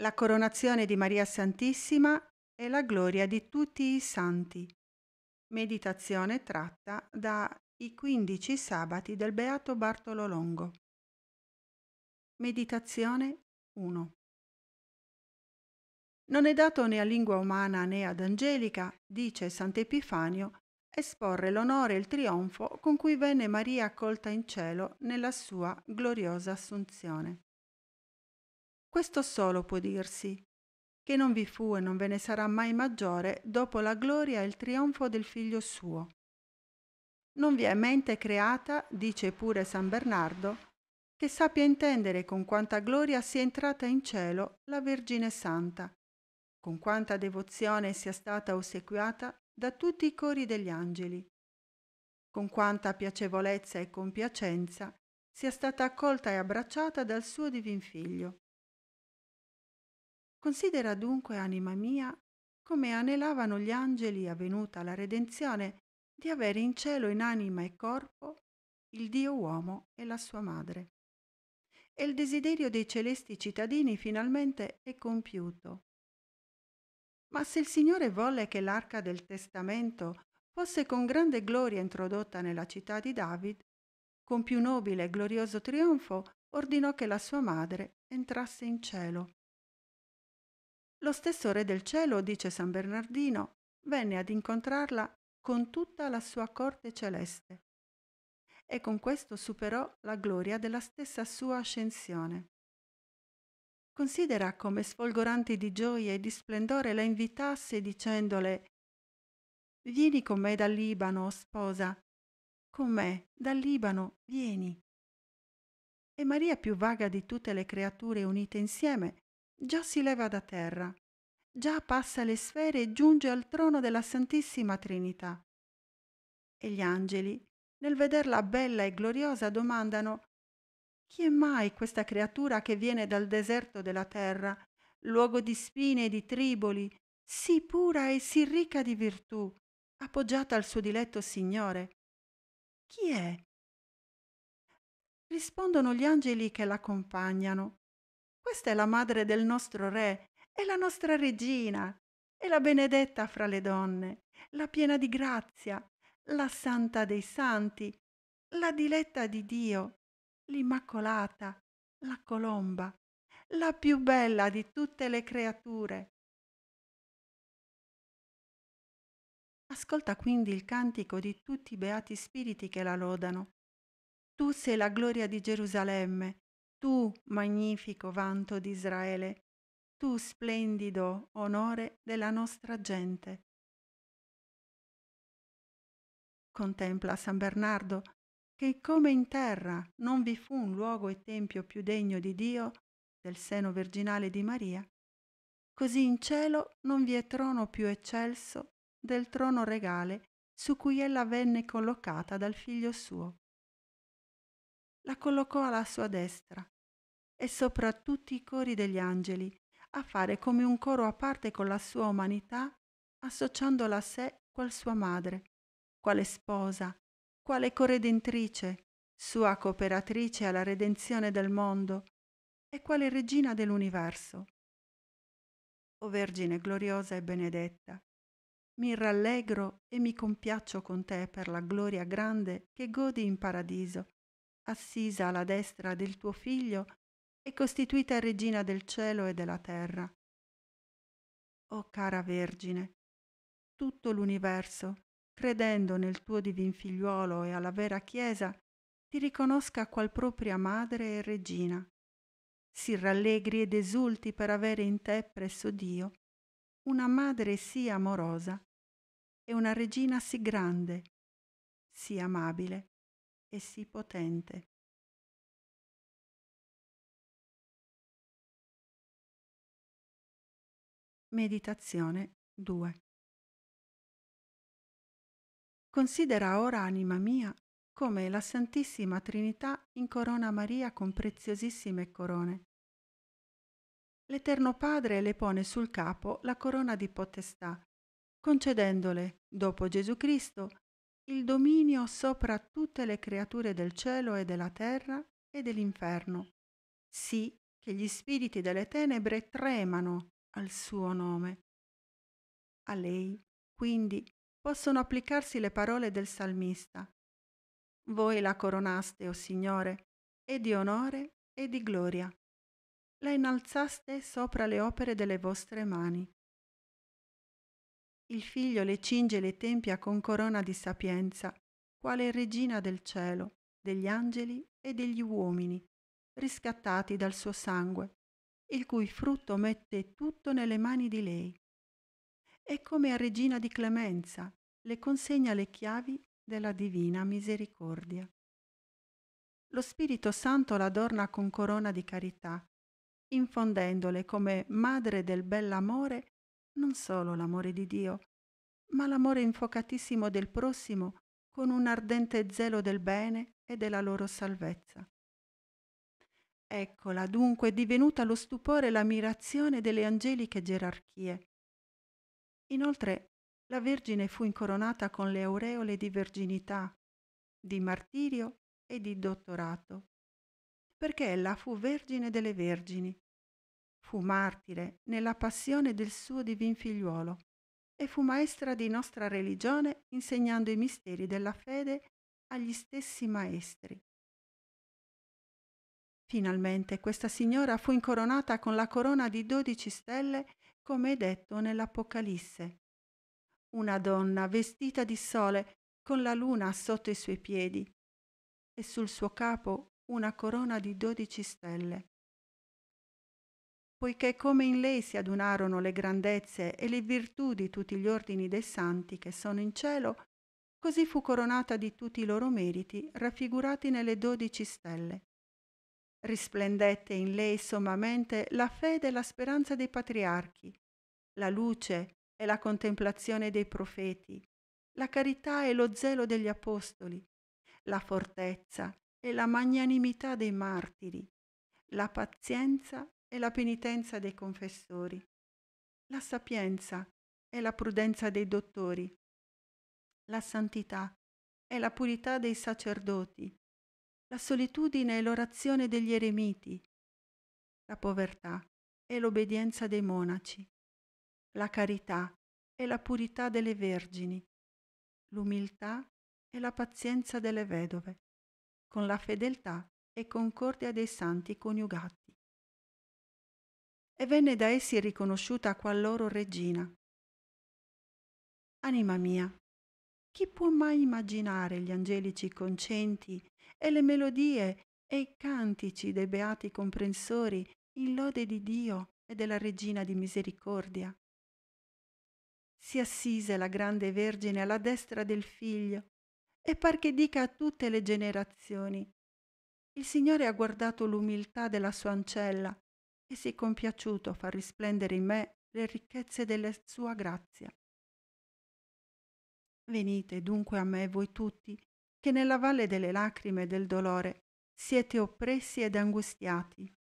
la coronazione di Maria Santissima e la gloria di tutti i santi. Meditazione tratta da I 15 sabati del Beato Bartolo Longo. Meditazione 1. Non è dato né a lingua umana né ad angelica, dice Sant'Epifanio, esporre l'onore e il trionfo con cui venne Maria accolta in cielo nella sua gloriosa assunzione. Questo solo può dirsi, che non vi fu e non ve ne sarà mai maggiore dopo la gloria e il trionfo del figlio suo. Non vi è mente creata, dice pure San Bernardo, che sappia intendere con quanta gloria sia entrata in cielo la Vergine Santa, con quanta devozione sia stata ossequiata da tutti i cori degli angeli, con quanta piacevolezza e compiacenza sia stata accolta e abbracciata dal suo divin figlio. Considera dunque, anima mia, come anelavano gli angeli, avvenuta la redenzione, di avere in cielo in anima e corpo il Dio uomo e la sua madre. E il desiderio dei celesti cittadini finalmente è compiuto. Ma se il Signore volle che l'arca del testamento fosse con grande gloria introdotta nella città di David, con più nobile e glorioso trionfo ordinò che la sua madre entrasse in cielo lo stesso Re del Cielo, dice San Bernardino, venne ad incontrarla con tutta la sua corte celeste e con questo superò la gloria della stessa sua ascensione. Considera come sfolgorante di gioia e di splendore la invitasse dicendole Vieni con me dal Libano, sposa, con me dal Libano, vieni. E Maria più vaga di tutte le creature unite insieme Già si leva da terra, già passa le sfere e giunge al trono della Santissima Trinità. E gli angeli, nel vederla bella e gloriosa, domandano chi è mai questa creatura che viene dal deserto della terra, luogo di spine e di triboli, sì pura e sì ricca di virtù, appoggiata al suo diletto Signore? Chi è? Rispondono gli angeli che l'accompagnano. Questa è la madre del nostro Re, è la nostra regina, è la benedetta fra le donne, la piena di grazia, la santa dei santi, la diletta di Dio, l'immacolata, la colomba, la più bella di tutte le creature. Ascolta quindi il cantico di tutti i beati spiriti che la lodano. Tu sei la gloria di Gerusalemme, tu magnifico vanto di Israele, tu splendido onore della nostra gente. Contempla San Bernardo che come in terra non vi fu un luogo e tempio più degno di Dio del seno virginale di Maria, così in cielo non vi è trono più eccelso del trono regale su cui ella venne collocata dal figlio suo. La collocò alla sua destra e sopra tutti i cori degli angeli, a fare come un coro a parte con la sua umanità, associandola a sé qual sua madre, quale sposa, quale corredentrice, sua cooperatrice alla redenzione del mondo e quale regina dell'universo. O Vergine gloriosa e benedetta, mi rallegro e mi compiaccio con te per la gloria grande che godi in paradiso, assisa alla destra del tuo Figlio e costituita regina del cielo e della terra. O oh, cara Vergine, tutto l'universo, credendo nel tuo divin figliuolo e alla vera Chiesa, ti riconosca qual propria madre e regina. Si rallegri ed esulti per avere in te presso Dio una madre sì amorosa e una regina sì grande, sì amabile e sì potente. Meditazione 2 Considera ora, anima mia, come la Santissima Trinità incorona Maria con preziosissime corone. L'Eterno Padre le pone sul capo la corona di potestà, concedendole, dopo Gesù Cristo, il dominio sopra tutte le creature del cielo e della terra e dell'inferno, sì che gli spiriti delle tenebre tremano al suo nome. A lei, quindi, possono applicarsi le parole del salmista. Voi la coronaste, o oh Signore, e di onore e di gloria. La innalzaste sopra le opere delle vostre mani. Il figlio le cinge le tempia con corona di sapienza, quale regina del cielo, degli angeli e degli uomini, riscattati dal suo sangue, il cui frutto mette tutto nelle mani di lei. È come a Regina di Clemenza, le consegna le chiavi della divina misericordia. Lo Spirito Santo l'adorna con corona di carità, infondendole come madre del bell'amore non solo l'amore di Dio, ma l'amore infocatissimo del prossimo con un ardente zelo del bene e della loro salvezza. Eccola dunque divenuta lo stupore e l'ammirazione delle angeliche gerarchie. Inoltre, la Vergine fu incoronata con le aureole di verginità, di martirio e di dottorato, perché ella fu Vergine delle Vergini. Fu martire nella passione del suo divin figliuolo e fu maestra di nostra religione insegnando i misteri della fede agli stessi maestri. Finalmente questa signora fu incoronata con la corona di dodici stelle, come è detto nell'Apocalisse. Una donna vestita di sole, con la luna sotto i suoi piedi, e sul suo capo una corona di dodici stelle. Poiché come in lei si adunarono le grandezze e le virtù di tutti gli ordini dei santi che sono in cielo, così fu coronata di tutti i loro meriti raffigurati nelle dodici stelle. Risplendette in lei sommamente la fede e la speranza dei patriarchi, la luce e la contemplazione dei profeti, la carità e lo zelo degli apostoli, la fortezza e la magnanimità dei martiri, la pazienza e la penitenza dei confessori, la sapienza e la prudenza dei dottori, la santità e la purità dei sacerdoti, la solitudine e l'orazione degli eremiti, la povertà e l'obbedienza dei monaci, la carità e la purità delle vergini, l'umiltà e la pazienza delle vedove, con la fedeltà e concordia dei santi coniugati. E venne da essi riconosciuta qual loro regina. Anima mia, chi può mai immaginare gli angelici concenti e le melodie e i cantici dei beati comprensori in lode di Dio e della Regina di Misericordia. Si assise la grande Vergine alla destra del Figlio e par che dica a tutte le generazioni. Il Signore ha guardato l'umiltà della sua ancella e si è compiaciuto a far risplendere in me le ricchezze della sua grazia. Venite dunque a me voi tutti che nella valle delle lacrime e del dolore siete oppressi ed angustiati.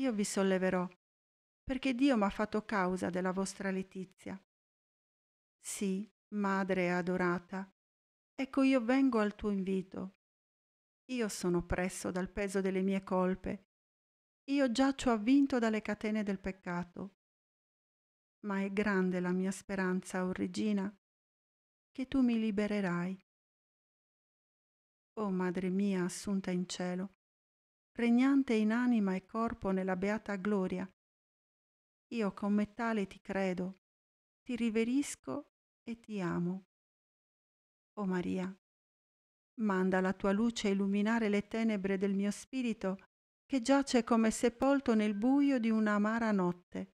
Io vi solleverò, perché Dio mi ha fatto causa della vostra letizia. Sì, madre adorata, ecco io vengo al tuo invito. Io sono oppresso dal peso delle mie colpe. Io giaccio avvinto dalle catene del peccato. Ma è grande la mia speranza, o oh regina, che tu mi libererai. O oh, Madre mia assunta in cielo, regnante in anima e corpo nella beata gloria, io come tale ti credo, ti riverisco e ti amo. O oh, Maria, manda la tua luce a illuminare le tenebre del mio spirito che giace come sepolto nel buio di una amara notte.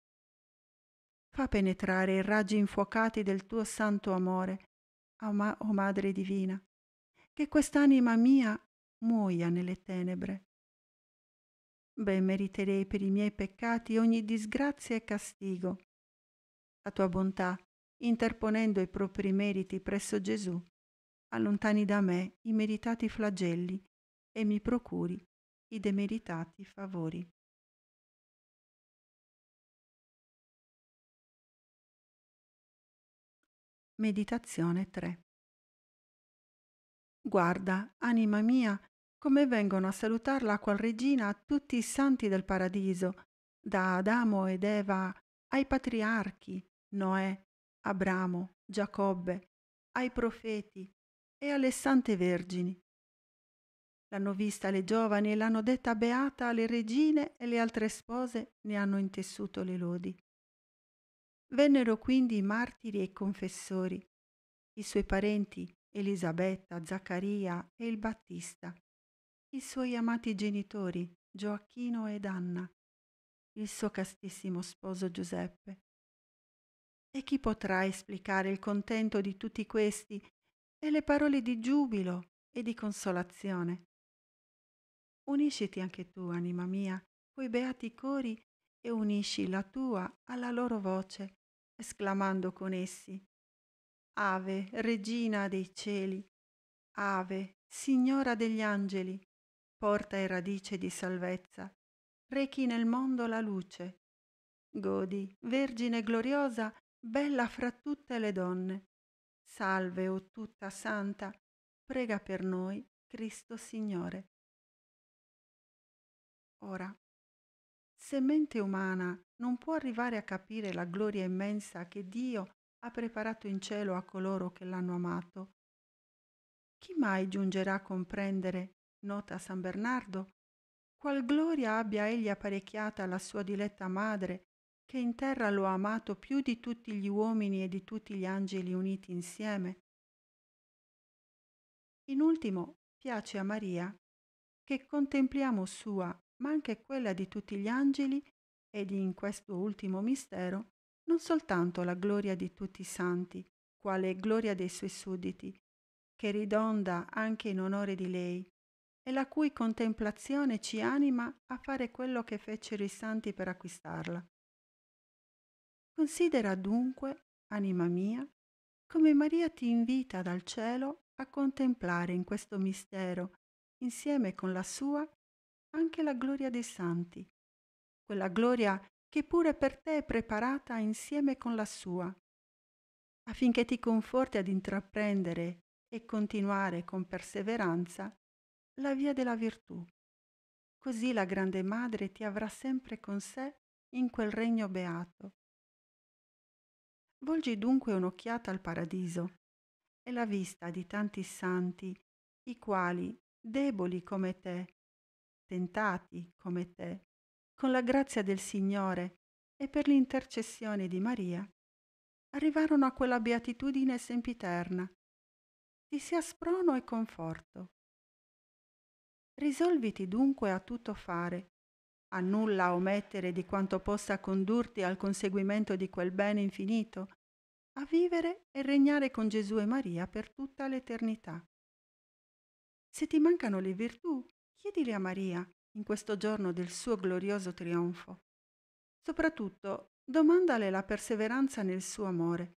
Fa penetrare i raggi infuocati del tuo santo amore, o oh, oh Madre Divina, che quest'anima mia muoia nelle tenebre. Ben meriterei per i miei peccati ogni disgrazia e castigo. La tua bontà, interponendo i propri meriti presso Gesù, allontani da me i meritati flagelli e mi procuri i demeritati favori. Meditazione 3 Guarda, anima mia, come vengono a salutarla qual regina tutti i santi del paradiso, da Adamo ed Eva ai patriarchi, Noè, Abramo, Giacobbe, ai profeti e alle sante vergini. L'hanno vista le giovani e l'hanno detta beata alle regine e le altre spose ne hanno intessuto le lodi. Vennero quindi i martiri e i confessori. I suoi parenti, Elisabetta, Zaccaria e il Battista, i suoi amati genitori Gioacchino ed Anna, il suo castissimo sposo Giuseppe. E chi potrà esplicare il contento di tutti questi e le parole di giubilo e di consolazione? Unisciti anche tu, anima mia, coi beati cori e unisci la tua alla loro voce, esclamando con essi, Ave, regina dei cieli, Ave, signora degli angeli, porta e radice di salvezza, rechi nel mondo la luce. Godi, vergine gloriosa, bella fra tutte le donne. Salve, o tutta santa, prega per noi, Cristo Signore. Ora, se mente umana non può arrivare a capire la gloria immensa che Dio ha preparato in cielo a coloro che l'hanno amato. Chi mai giungerà a comprendere, nota San Bernardo, qual gloria abbia egli apparecchiata alla sua diletta madre, che in terra lo ha amato più di tutti gli uomini e di tutti gli angeli uniti insieme. In ultimo, piace a Maria che contempliamo sua, ma anche quella di tutti gli angeli, ed in questo ultimo mistero, non soltanto la gloria di tutti i santi, quale gloria dei suoi sudditi, che ridonda anche in onore di lei, e la cui contemplazione ci anima a fare quello che fecero i santi per acquistarla. Considera dunque, anima mia, come Maria ti invita dal cielo a contemplare in questo mistero, insieme con la sua, anche la gloria dei santi, quella gloria che pure per te è preparata insieme con la sua, affinché ti conforti ad intraprendere e continuare con perseveranza la via della virtù. Così la Grande Madre ti avrà sempre con sé in quel regno beato. Volgi dunque un'occhiata al paradiso e la vista di tanti santi, i quali, deboli come te, tentati come te, con la grazia del Signore e per l'intercessione di Maria, arrivarono a quella beatitudine sempiterna, ti sia sprono e conforto. Risolviti dunque a tutto fare, a nulla omettere di quanto possa condurti al conseguimento di quel bene infinito, a vivere e regnare con Gesù e Maria per tutta l'eternità. Se ti mancano le virtù, chiedile a Maria, in questo giorno del suo glorioso trionfo. Soprattutto domandale la perseveranza nel suo amore,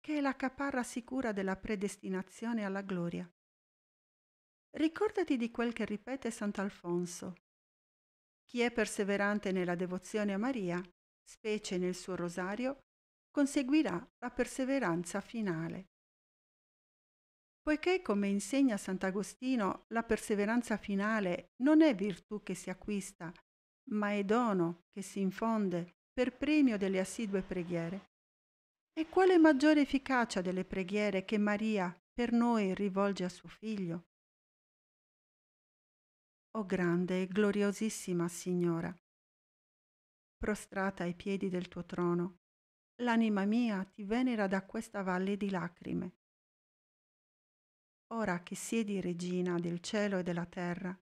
che è la caparra sicura della predestinazione alla gloria. Ricordati di quel che ripete Sant'Alfonso. Chi è perseverante nella devozione a Maria, specie nel suo rosario, conseguirà la perseveranza finale poiché, come insegna Sant'Agostino, la perseveranza finale non è virtù che si acquista, ma è dono che si infonde per premio delle assidue preghiere. E quale maggiore efficacia delle preghiere che Maria per noi rivolge a suo figlio? O grande e gloriosissima Signora, prostrata ai piedi del tuo trono, l'anima mia ti venera da questa valle di lacrime ora che siedi regina del cielo e della terra,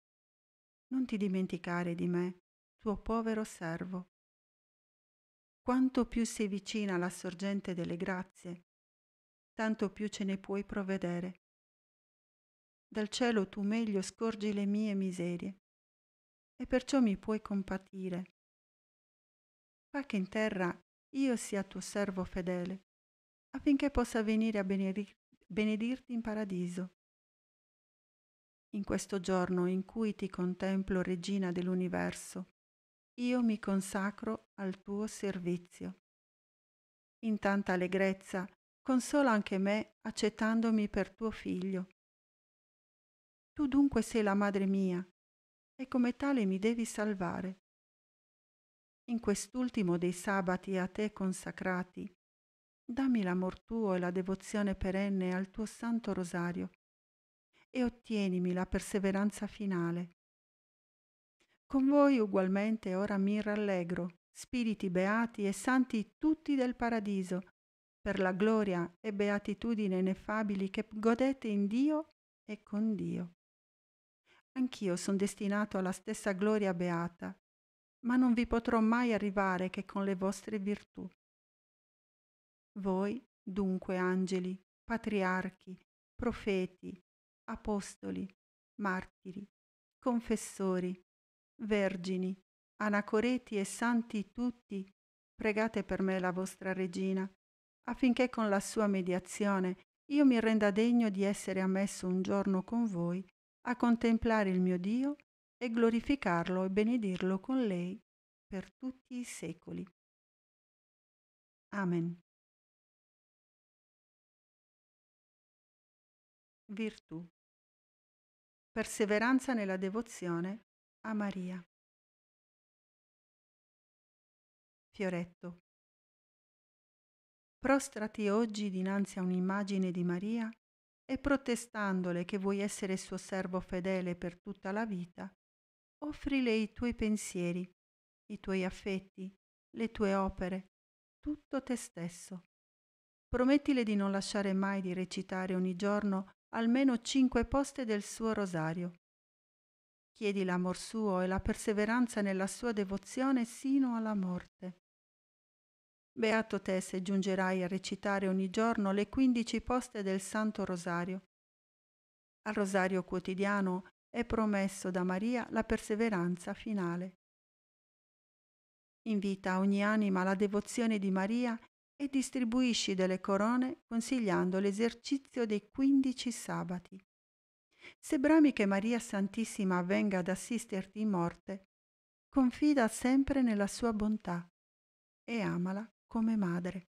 non ti dimenticare di me, tuo povero servo. Quanto più sei vicina alla sorgente delle grazie, tanto più ce ne puoi provvedere. Dal cielo tu meglio scorgi le mie miserie e perciò mi puoi compatire. Fa che in terra io sia tuo servo fedele, affinché possa venire a benedir benedirti in paradiso. In questo giorno in cui ti contemplo, regina dell'universo, io mi consacro al tuo servizio. In tanta allegrezza, consola anche me accettandomi per tuo figlio. Tu dunque sei la madre mia e come tale mi devi salvare. In quest'ultimo dei sabati a te consacrati, dammi l'amor tuo e la devozione perenne al tuo santo rosario e ottienimi la perseveranza finale. Con voi ugualmente ora mi rallegro, spiriti beati e santi tutti del paradiso, per la gloria e beatitudine ineffabili che godete in Dio e con Dio. Anch'io sono destinato alla stessa gloria beata, ma non vi potrò mai arrivare che con le vostre virtù. Voi, dunque, angeli, patriarchi, profeti, apostoli, martiri, confessori, vergini, anacoreti e santi tutti, pregate per me la vostra regina, affinché con la sua mediazione io mi renda degno di essere ammesso un giorno con voi a contemplare il mio Dio e glorificarlo e benedirlo con lei per tutti i secoli. Amen. virtù. Perseveranza nella devozione a Maria. Fioretto. Prostrati oggi dinanzi a un'immagine di Maria e protestandole che vuoi essere suo servo fedele per tutta la vita, offrile i tuoi pensieri, i tuoi affetti, le tue opere, tutto te stesso. Promettile di non lasciare mai di recitare ogni giorno almeno cinque poste del suo rosario. Chiedi l'amor suo e la perseveranza nella sua devozione sino alla morte. Beato te se giungerai a recitare ogni giorno le quindici poste del Santo Rosario. Al Rosario quotidiano è promesso da Maria la perseveranza finale. Invita ogni anima alla devozione di Maria e distribuisci delle corone consigliando l'esercizio dei quindici sabati. Se brami che Maria Santissima venga ad assisterti in morte, confida sempre nella sua bontà e amala come madre.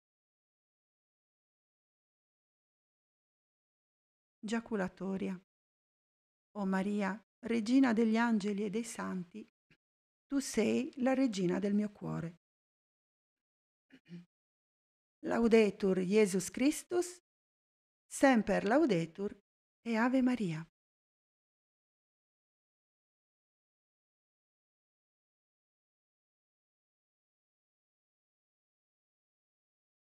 Giaculatoria. O Maria, regina degli angeli e dei santi, tu sei la regina del mio cuore. Laudetur Jesus Christus, semper laudetur e Ave Maria.